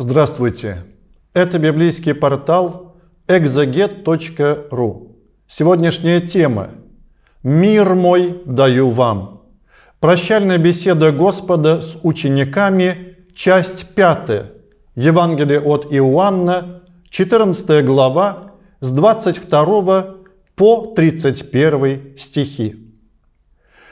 Здравствуйте! Это библейский портал exeget.ru. Сегодняшняя тема «Мир мой даю вам». Прощальная беседа Господа с учениками, часть 5. Евангелие от Иоанна, 14 глава, с 22 по 31 стихи.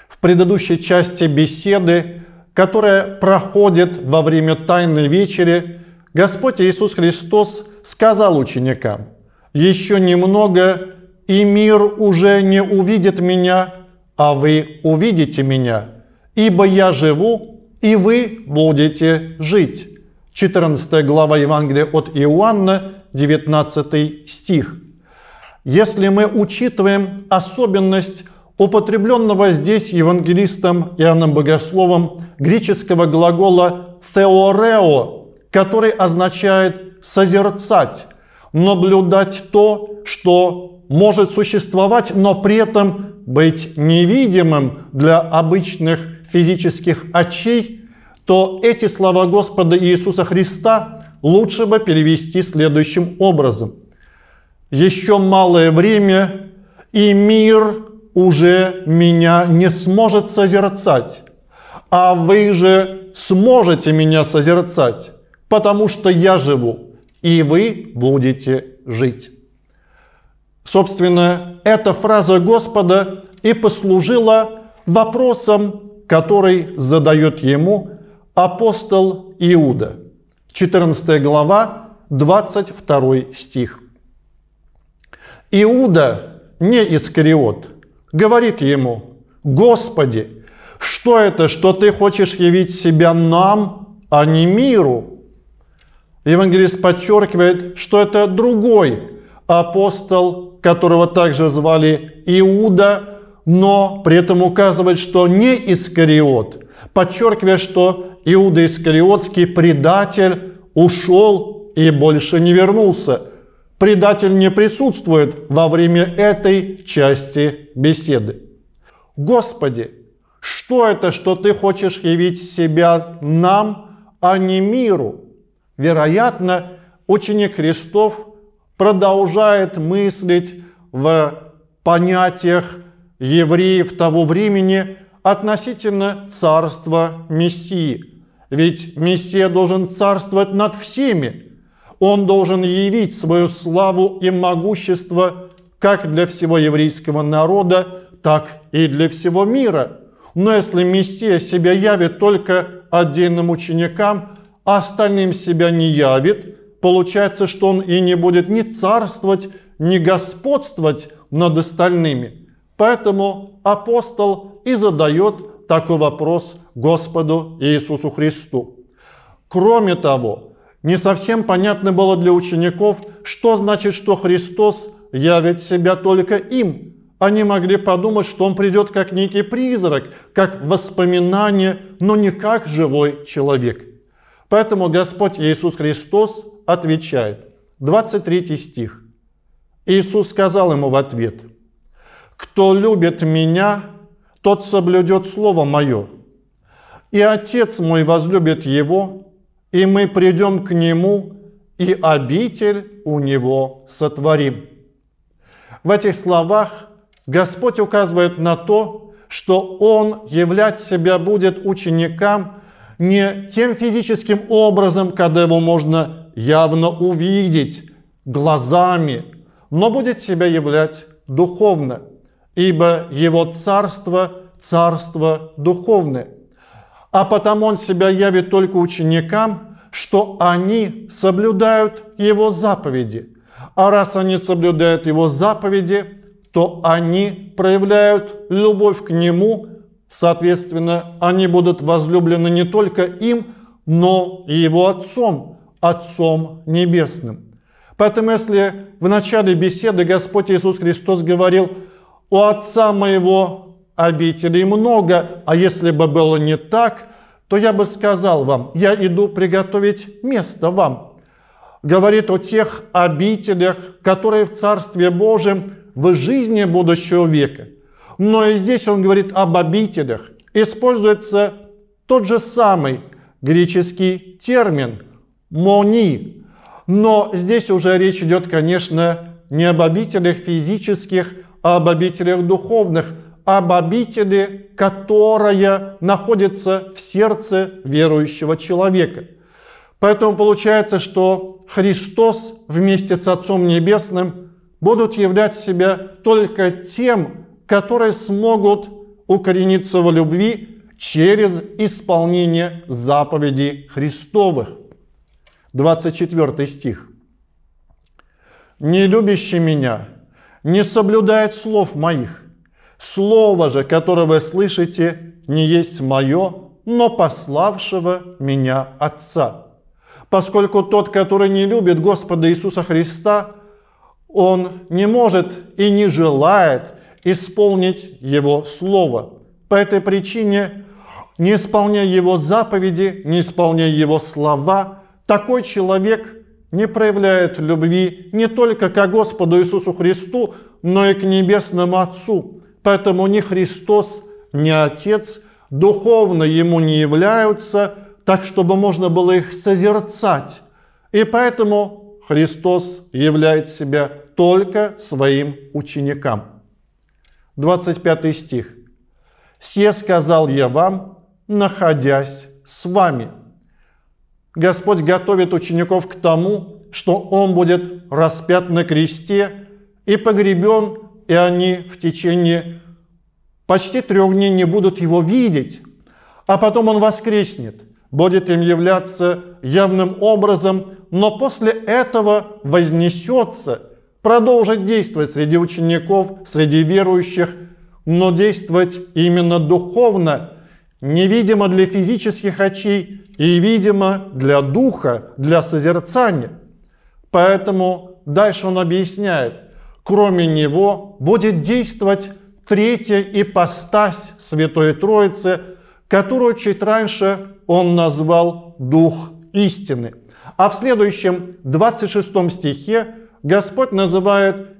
В предыдущей части беседы, которая проходит во время Тайной вечери, Господь Иисус Христос сказал ученикам, «Еще немного, и мир уже не увидит меня, а вы увидите меня, ибо я живу, и вы будете жить». 14 глава Евангелия от Иоанна, 19 стих. Если мы учитываем особенность употребленного здесь евангелистом Иоанном Богословом греческого глагола «теорео», который означает созерцать, наблюдать то, что может существовать, но при этом быть невидимым для обычных физических очей, то эти слова Господа Иисуса Христа лучше бы перевести следующим образом. «Еще малое время, и мир уже меня не сможет созерцать, а вы же сможете меня созерцать потому что я живу, и вы будете жить. Собственно, эта фраза Господа и послужила вопросом, который задает ему апостол Иуда. 14 глава, 22 стих. Иуда, не Искариот, говорит ему, «Господи, что это, что ты хочешь явить себя нам, а не миру?» Евангелист подчеркивает, что это другой апостол, которого также звали Иуда, но при этом указывает, что не Искариот, подчеркивая, что Иуда Искариотский предатель ушел и больше не вернулся. Предатель не присутствует во время этой части беседы. Господи, что это, что Ты хочешь явить себя нам, а не миру – Вероятно, ученик Христов продолжает мыслить в понятиях евреев того времени относительно царства Мессии. Ведь Мессия должен царствовать над всеми. Он должен явить свою славу и могущество как для всего еврейского народа, так и для всего мира. Но если Мессия себя явит только отдельным ученикам, а остальным себя не явит, получается, что он и не будет ни царствовать, ни господствовать над остальными. Поэтому апостол и задает такой вопрос Господу Иисусу Христу. Кроме того, не совсем понятно было для учеников, что значит, что Христос явит себя только им. Они могли подумать, что он придет как некий призрак, как воспоминание, но не как живой человек. Поэтому Господь Иисус Христос отвечает. 23 стих. Иисус сказал ему в ответ, «Кто любит Меня, тот соблюдет Слово Мое, и Отец мой возлюбит его, и мы придем к нему, и обитель у него сотворим». В этих словах Господь указывает на то, что Он являть себя будет ученикам, не тем физическим образом, когда его можно явно увидеть глазами, но будет себя являть духовно, ибо его царство – царство духовное. А потому он себя явит только ученикам, что они соблюдают его заповеди. А раз они соблюдают его заповеди, то они проявляют любовь к нему – Соответственно, они будут возлюблены не только им, но и его Отцом, Отцом Небесным. Поэтому если в начале беседы Господь Иисус Христос говорил, «У Отца моего обителей много, а если бы было не так, то я бы сказал вам, я иду приготовить место вам». Говорит о тех обителях, которые в Царстве Божьем в жизни будущего века – но и здесь он говорит об обителях. Используется тот же самый греческий термин «мони». Но здесь уже речь идет, конечно, не об обителях физических, а об обителях духовных, об обители, которая находится в сердце верующего человека. Поэтому получается, что Христос вместе с Отцом Небесным будут являть себя только тем, которые смогут укорениться в любви через исполнение заповедей Христовых. 24 стих. «Не любящий меня не соблюдает слов моих. Слово же, которое вы слышите, не есть мое, но пославшего меня Отца. Поскольку тот, который не любит Господа Иисуса Христа, он не может и не желает исполнить Его Слово. По этой причине, не исполняя Его заповеди, не исполняя Его слова, такой человек не проявляет любви не только к Господу Иисусу Христу, но и к Небесному Отцу. Поэтому ни Христос, ни Отец духовно ему не являются, так чтобы можно было их созерцать. И поэтому Христос являет себя только своим ученикам. 25 стих. «Се сказал я вам, находясь с вами». Господь готовит учеников к тому, что Он будет распят на кресте и погребен, и они в течение почти трех дней не будут Его видеть. А потом Он воскреснет, будет им являться явным образом, но после этого вознесется – продолжит действовать среди учеников, среди верующих, но действовать именно духовно, невидимо для физических очей и видимо для духа, для созерцания. Поэтому дальше он объясняет, кроме него будет действовать третья ипостась Святой Троицы, которую чуть раньше он назвал Дух истины. А в следующем 26 стихе Господь называет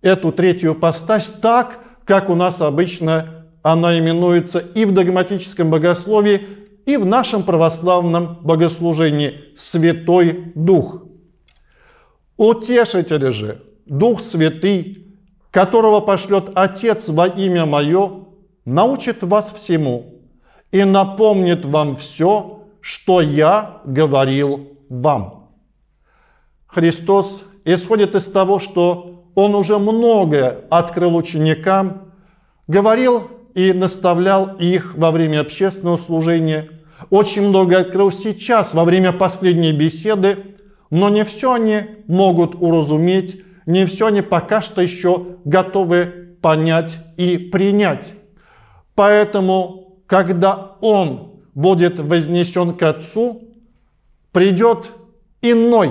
эту третью постась так, как у нас обычно она именуется и в догматическом богословии, и в нашем православном богослужении – Святой Дух. Утешитель же, Дух Святый, которого пошлет Отец во имя Мое, научит вас всему и напомнит вам все, что я говорил вам. Христос исходит из того, что он уже многое открыл ученикам, говорил и наставлял их во время общественного служения, очень многое открыл сейчас во время последней беседы, но не все они могут уразуметь, не все они пока что еще готовы понять и принять. Поэтому, когда он будет вознесен к Отцу, придет иной,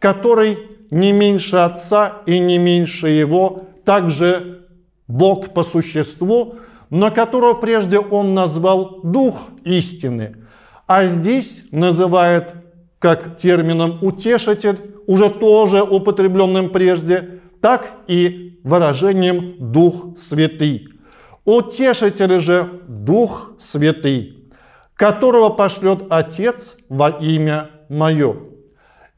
который не меньше Отца и не меньше Его, также Бог по существу, но которого прежде он назвал Дух истины, а здесь называет как термином «утешитель», уже тоже употребленным прежде, так и выражением «Дух святый». Утешитель же Дух святый, которого пошлет Отец во имя Мое.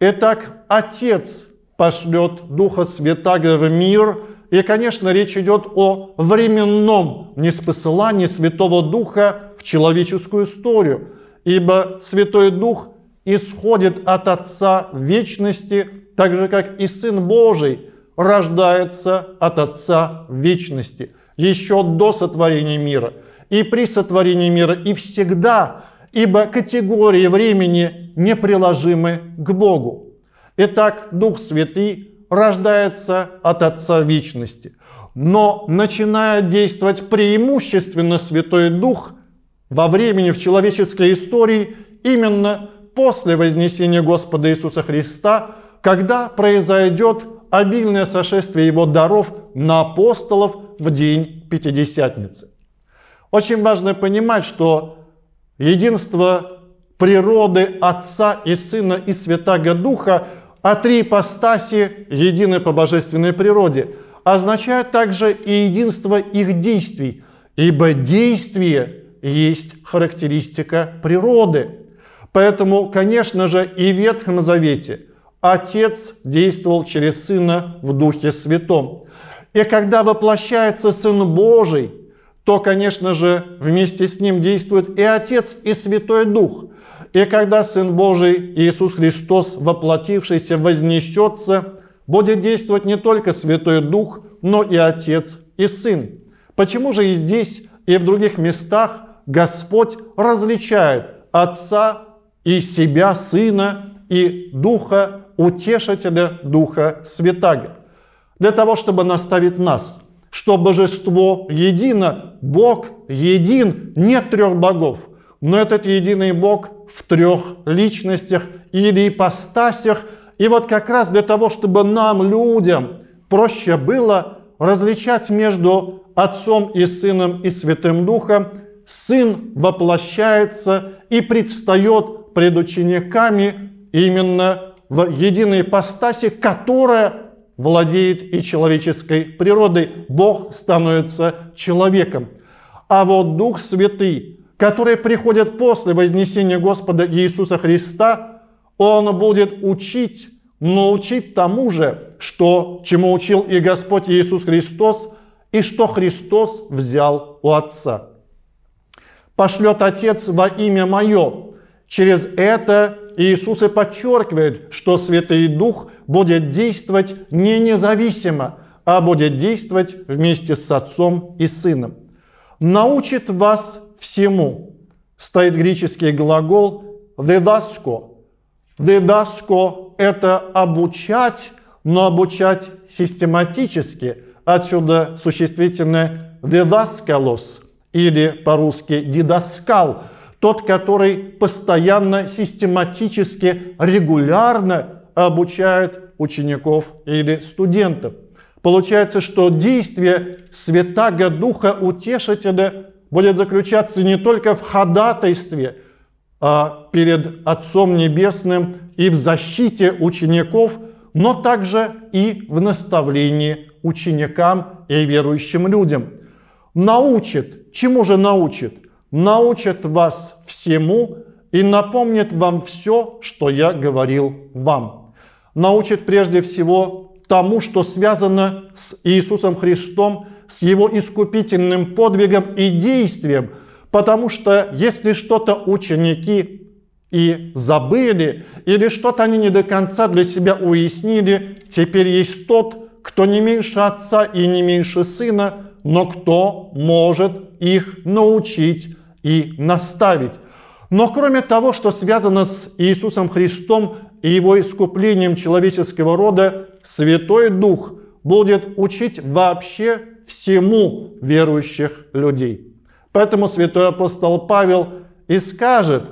Итак, Отец пошлет Духа Святаго в мир. И, конечно, речь идет о временном неспосылании Святого Духа в человеческую историю, ибо Святой Дух исходит от Отца вечности, так же, как и Сын Божий рождается от Отца вечности, еще до сотворения мира, и при сотворении мира, и всегда, ибо категории времени неприложимы к Богу. Итак, Дух Святый рождается от Отца Вечности. Но начинает действовать преимущественно Святой Дух во времени в человеческой истории именно после вознесения Господа Иисуса Христа, когда произойдет обильное сошествие Его даров на апостолов в день Пятидесятницы. Очень важно понимать, что единство природы Отца и Сына и Святаго Духа – а три ипостаси едины по божественной природе, означают также и единство их действий, ибо действие есть характеристика природы. Поэтому, конечно же, и в Ветхом Завете Отец действовал через Сына в Духе Святом. И когда воплощается Сын Божий, то, конечно же, вместе с Ним действует и Отец, и Святой Дух – и когда Сын Божий Иисус Христос, воплотившийся, вознесется, будет действовать не только Святой Дух, но и Отец и Сын. Почему же и здесь, и в других местах Господь различает Отца и себя, Сына и Духа, Утешителя Духа Святаго? Для того, чтобы наставить нас, что Божество едино, Бог един, нет трех богов – но этот единый Бог в трех личностях или ипостасях. И вот как раз для того, чтобы нам, людям, проще было различать между Отцом и Сыном и Святым Духом, Сын воплощается и предстает пред учениками именно в единой ипостаси, которая владеет и человеческой природой. Бог становится человеком. А вот Дух Святый которые приходят после вознесения Господа Иисуса Христа, Он будет учить, но учить тому же, что, чему учил и Господь Иисус Христос, и что Христос взял у Отца. «Пошлет Отец во имя Мое». Через это Иисус и подчеркивает, что Святый Дух будет действовать не независимо, а будет действовать вместе с Отцом и Сыном. «Научит вас всему стоит греческий глагол «дедаско». «Дедаско» – это обучать, но обучать систематически. Отсюда существительное «дедаскалос» или по-русски «дидаскал», тот, который постоянно, систематически, регулярно обучает учеников или студентов. Получается, что действие Святаго Духа Утешителя будет заключаться не только в ходатайстве а перед Отцом Небесным и в защите учеников, но также и в наставлении ученикам и верующим людям. Научит, чему же научит? Научит вас всему и напомнит вам все, что я говорил вам. Научит прежде всего тому, что связано с Иисусом Христом с его искупительным подвигом и действием, потому что если что-то ученики и забыли, или что-то они не до конца для себя уяснили, теперь есть тот, кто не меньше отца и не меньше сына, но кто может их научить и наставить. Но кроме того, что связано с Иисусом Христом и его искуплением человеческого рода, Святой Дух будет учить вообще всему верующих людей. Поэтому святой апостол Павел и скажет,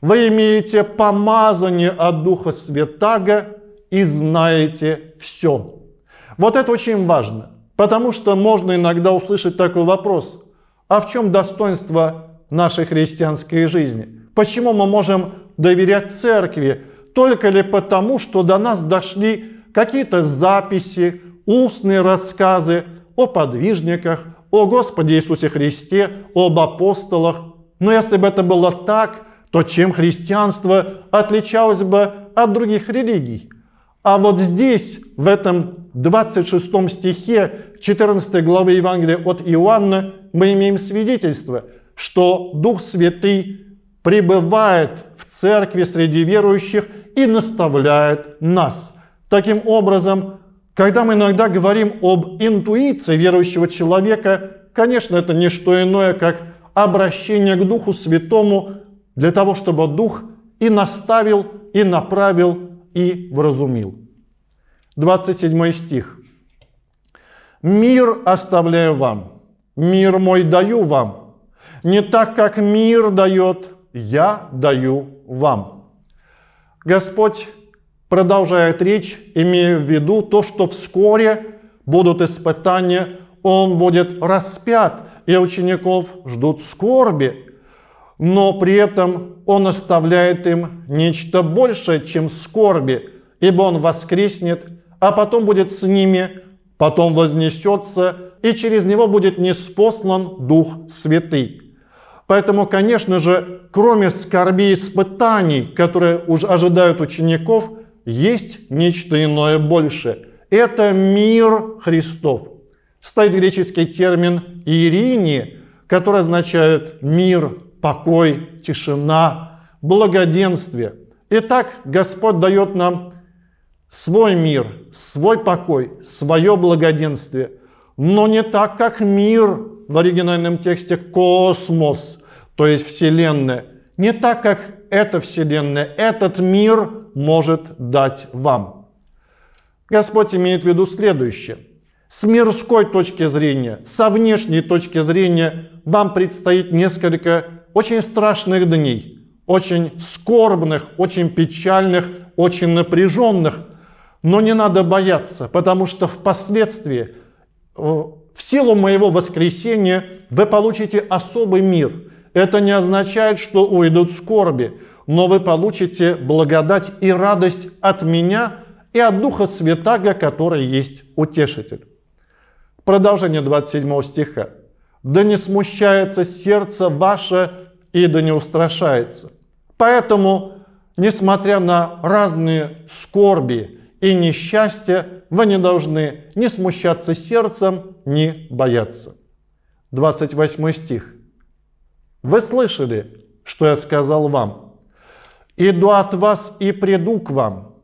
вы имеете помазание от Духа Святаго и знаете все. Вот это очень важно, потому что можно иногда услышать такой вопрос, а в чем достоинство нашей христианской жизни? Почему мы можем доверять церкви? Только ли потому, что до нас дошли какие-то записи, устные рассказы, о подвижниках, о Господе Иисусе Христе, об апостолах. Но если бы это было так, то чем христианство отличалось бы от других религий? А вот здесь, в этом 26 стихе 14 главы Евангелия от Иоанна, мы имеем свидетельство, что Дух Святый пребывает в церкви среди верующих и наставляет нас. Таким образом, когда мы иногда говорим об интуиции верующего человека, конечно, это не что иное, как обращение к Духу Святому для того, чтобы Дух и наставил, и направил, и вразумил. 27 стих. «Мир оставляю вам, мир мой даю вам. Не так, как мир дает, я даю вам». Господь Продолжает речь, имея в виду то, что вскоре будут испытания, он будет распят, и учеников ждут скорби. Но при этом он оставляет им нечто большее, чем скорби, ибо он воскреснет, а потом будет с ними, потом вознесется, и через него будет неспослан Дух Святый. Поэтому, конечно же, кроме скорби и испытаний, которые уже ожидают учеников – есть нечто иное больше. Это мир Христов. Стоит греческий термин «ирини», который означает мир, покой, тишина, благоденствие. Итак, Господь дает нам свой мир, свой покой, свое благоденствие, но не так, как мир в оригинальном тексте «космос», то есть Вселенная, не так, как эта Вселенная, этот мир – может дать вам. Господь имеет в виду следующее. С мирской точки зрения, со внешней точки зрения вам предстоит несколько очень страшных дней, очень скорбных, очень печальных, очень напряженных. Но не надо бояться, потому что впоследствии, э, в силу моего воскресения, вы получите особый мир. Это не означает, что уйдут скорби но вы получите благодать и радость от меня и от Духа Святаго, который есть утешитель. Продолжение 27 стиха. «Да не смущается сердце ваше и да не устрашается». Поэтому, несмотря на разные скорби и несчастья, вы не должны ни смущаться сердцем, ни бояться. 28 стих. «Вы слышали, что я сказал вам, иду от вас и приду к вам.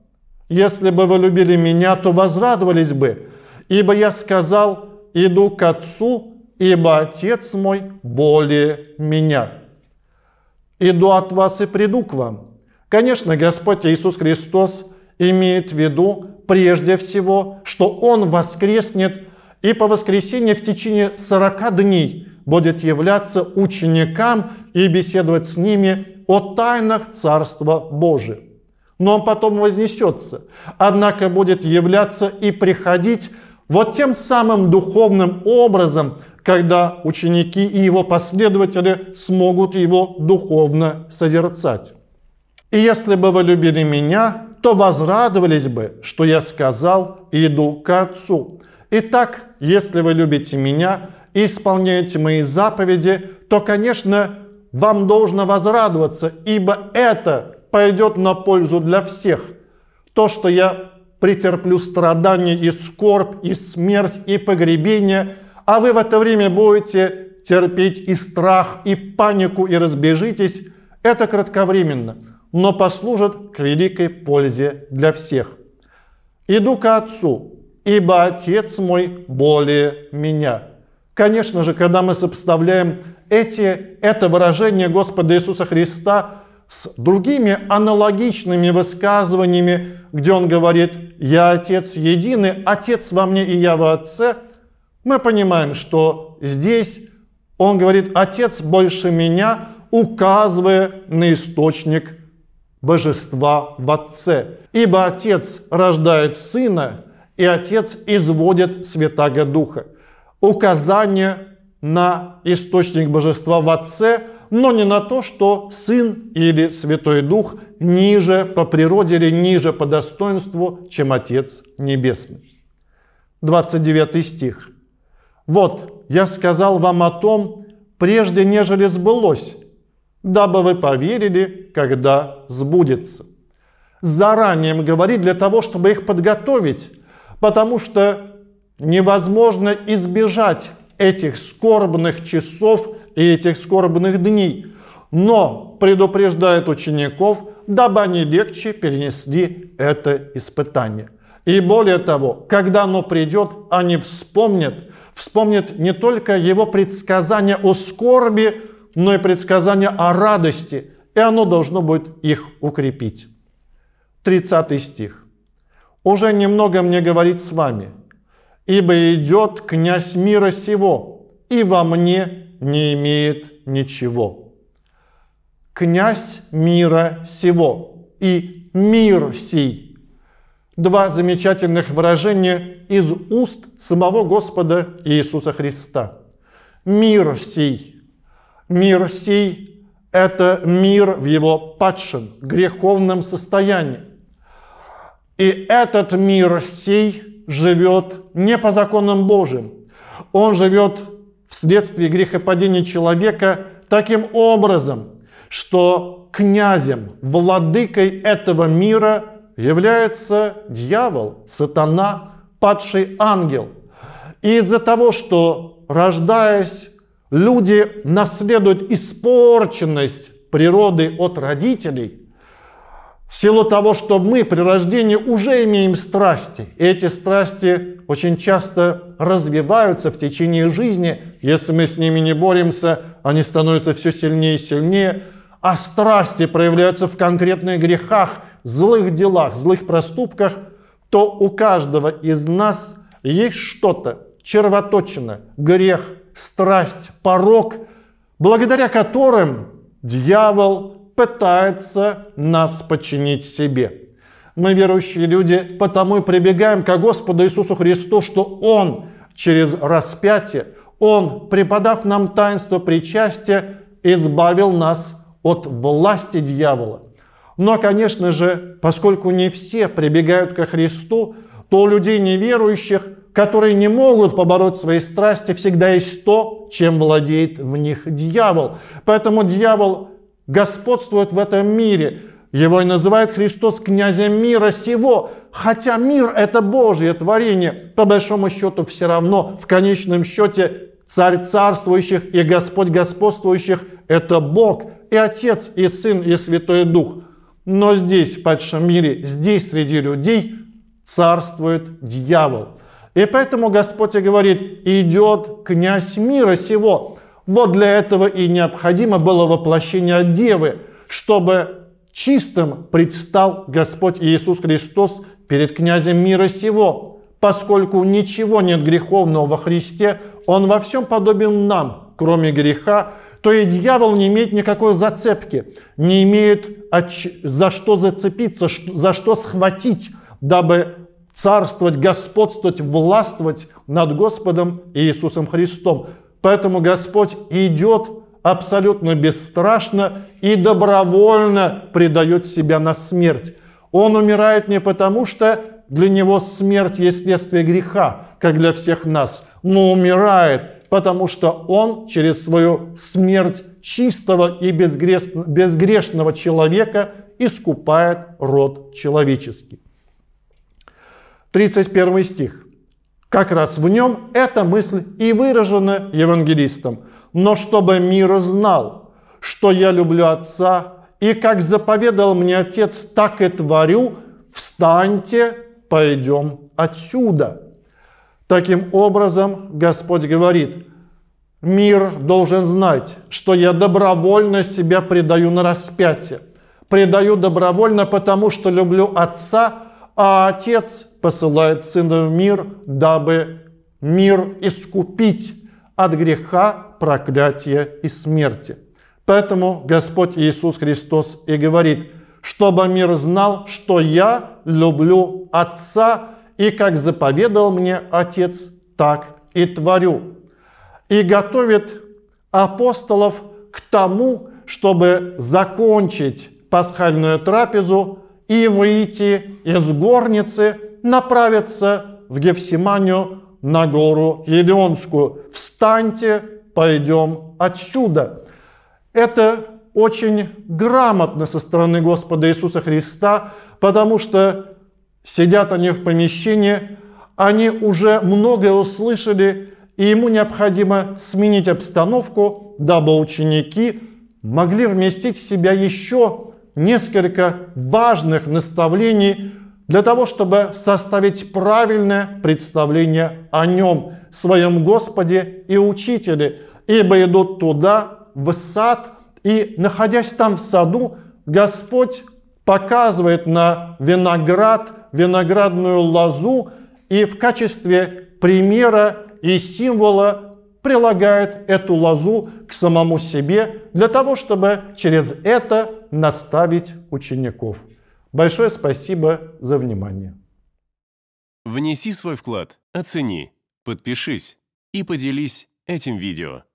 Если бы вы любили меня, то возрадовались бы, ибо я сказал, иду к Отцу, ибо Отец мой более меня. Иду от вас и приду к вам. Конечно, Господь Иисус Христос имеет в виду прежде всего, что Он воскреснет и по воскресенье в течение 40 дней будет являться ученикам и беседовать с ними о тайнах Царства Божия. Но он потом вознесется, однако будет являться и приходить вот тем самым духовным образом, когда ученики и его последователи смогут его духовно созерцать. И если бы вы любили меня, то возрадовались бы, что я сказал, иду к Отцу. Итак, если вы любите меня и исполняете мои заповеди, то, конечно, вам должно возрадоваться, ибо это пойдет на пользу для всех. То, что я претерплю страдания и скорбь, и смерть, и погребение, а вы в это время будете терпеть и страх, и панику, и разбежитесь, это кратковременно, но послужит к великой пользе для всех. Иду к Отцу, ибо Отец мой более меня. Конечно же, когда мы сопоставляем эти, это выражение Господа Иисуса Христа с другими аналогичными высказываниями, где Он говорит «Я Отец единый, Отец во мне и я во Отце», мы понимаем, что здесь Он говорит «Отец больше меня», указывая на источник божества в Отце. «Ибо Отец рождает Сына, и Отец изводит Святаго Духа» указание на источник божества в Отце, но не на то, что Сын или Святой Дух ниже по природе или ниже по достоинству, чем Отец Небесный. 29 стих. «Вот я сказал вам о том, прежде нежели сбылось, дабы вы поверили, когда сбудется». Заранее говорит для того, чтобы их подготовить, потому что Невозможно избежать этих скорбных часов и этих скорбных дней. Но предупреждает учеников, дабы они легче перенесли это испытание. И более того, когда оно придет, они вспомнят, вспомнят не только его предсказание о скорби, но и предсказание о радости, и оно должно будет их укрепить. 30 стих. «Уже немного мне говорить с вами, ибо идет князь мира сего, и во мне не имеет ничего. Князь мира сего и мир сей — Два замечательных выражения из уст самого Господа Иисуса Христа. Мир сей. Мир сей – это мир в его падшем, греховном состоянии. И этот мир сей – живет не по законам Божьим. Он живет вследствие грехопадения человека таким образом, что князем, владыкой этого мира является дьявол, сатана, падший ангел. И из-за того, что, рождаясь, люди наследуют испорченность природы от родителей – в силу того, что мы при рождении уже имеем страсти, и эти страсти очень часто развиваются в течение жизни, если мы с ними не боремся, они становятся все сильнее и сильнее, а страсти проявляются в конкретных грехах, злых делах, злых проступках, то у каждого из нас есть что-то, червоточина, грех, страсть, порог, благодаря которым дьявол пытается нас подчинить себе. Мы, верующие люди, потому и прибегаем к Господу Иисусу Христу, что Он через распятие, Он, преподав нам таинство причастия, избавил нас от власти дьявола. Но, конечно же, поскольку не все прибегают ко Христу, то у людей неверующих, которые не могут побороть свои страсти, всегда есть то, чем владеет в них дьявол. Поэтому дьявол господствует в этом мире. Его и называют Христос князем мира сего. Хотя мир – это Божье творение. По большому счету все равно в конечном счете царь царствующих и Господь господствующих – это Бог, и Отец, и Сын, и Святой Дух. Но здесь, в падшем мире, здесь среди людей царствует дьявол. И поэтому Господь и говорит, идет князь мира сего. Вот для этого и необходимо было воплощение от Девы, чтобы чистым предстал Господь Иисус Христос перед князем мира сего. Поскольку ничего нет греховного во Христе, Он во всем подобен нам, кроме греха, то и дьявол не имеет никакой зацепки, не имеет за что зацепиться, за что схватить, дабы царствовать, господствовать, властвовать над Господом Иисусом Христом. Поэтому Господь идет абсолютно бесстрашно и добровольно предает себя на смерть. Он умирает не потому, что для него смерть есть следствие греха, как для всех нас, но умирает, потому что он через свою смерть чистого и безгрешного человека искупает род человеческий. 31 стих. Как раз в нем эта мысль и выражена евангелистом. Но чтобы мир знал, что я люблю Отца, и как заповедал мне Отец, так и творю, встаньте, пойдем отсюда. Таким образом, Господь говорит, мир должен знать, что я добровольно себя предаю на распятие. Предаю добровольно, потому что люблю Отца – а Отец посылает Сына в мир, дабы мир искупить от греха, проклятия и смерти. Поэтому Господь Иисус Христос и говорит, чтобы мир знал, что я люблю Отца, и как заповедал мне Отец, так и творю. И готовит апостолов к тому, чтобы закончить пасхальную трапезу и выйти из горницы, направиться в Гефсиманию на гору Едионскую. Встаньте, пойдем отсюда. Это очень грамотно со стороны Господа Иисуса Христа, потому что сидят они в помещении, они уже многое услышали, и ему необходимо сменить обстановку, дабы ученики могли вместить в себя еще несколько важных наставлений для того, чтобы составить правильное представление о нем, своем Господе и Учителе, ибо идут туда, в сад, и, находясь там в саду, Господь показывает на виноград, виноградную лозу, и в качестве примера и символа прилагает эту лозу к самому себе для того, чтобы через это наставить учеников. Большое спасибо за внимание. Внеси свой вклад, оцени, подпишись и поделись этим видео.